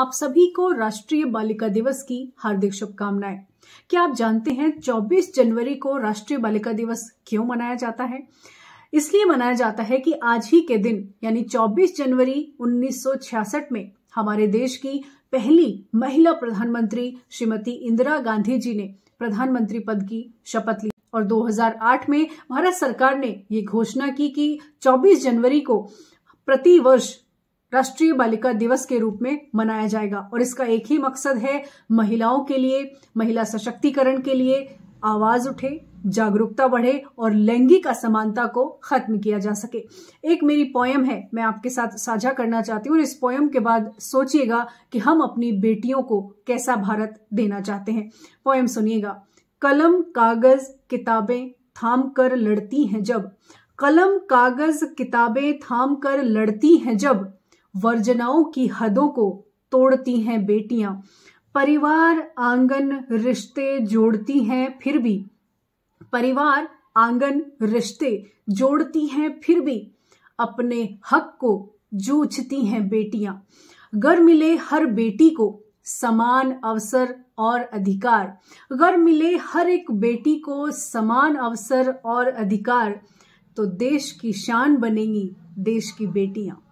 आप सभी को राष्ट्रीय बालिका दिवस की हार्दिक शुभकामनाएं क्या आप जानते हैं 24 जनवरी को राष्ट्रीय बालिका दिवस क्यों मनाया जाता है इसलिए मनाया जाता है कि आज ही के दिन यानी 24 जनवरी 1966 में हमारे देश की पहली महिला प्रधानमंत्री श्रीमती इंदिरा गांधी जी ने प्रधानमंत्री पद की शपथ ली और 2008 में भारत सरकार ने ये घोषणा की कि 24 जनवरी को प्रति वर्ष राष्ट्रीय बालिका दिवस के रूप में मनाया जाएगा और इसका एक ही मकसद है महिलाओं के लिए महिला सशक्तिकरण के लिए आवाज उठे जागरूकता बढ़े और लैंगिक असमानता को खत्म किया जा सके एक मेरी पोयम है मैं आपके साथ साझा करना चाहती हूँ और इस पोयम के बाद सोचिएगा कि हम अपनी बेटियों को कैसा भारत देना चाहते हैं पोयम सुनिएगा कलम कागज किताबें थाम कर लड़ती हैं जब कलम कागज किताबें थाम कर लड़ती हैं जब वर्जनाओं की हदों को तोड़ती हैं बेटियां परिवार आंगन रिश्ते जोड़ती हैं फिर भी परिवार आंगन रिश्ते जोड़ती हैं फिर भी अपने हक को जूझती हैं बेटियां घर मिले हर बेटी को समान अवसर और अधिकार अगर मिले हर एक बेटी को समान अवसर और अधिकार तो देश की शान बनेंगी देश की बेटियां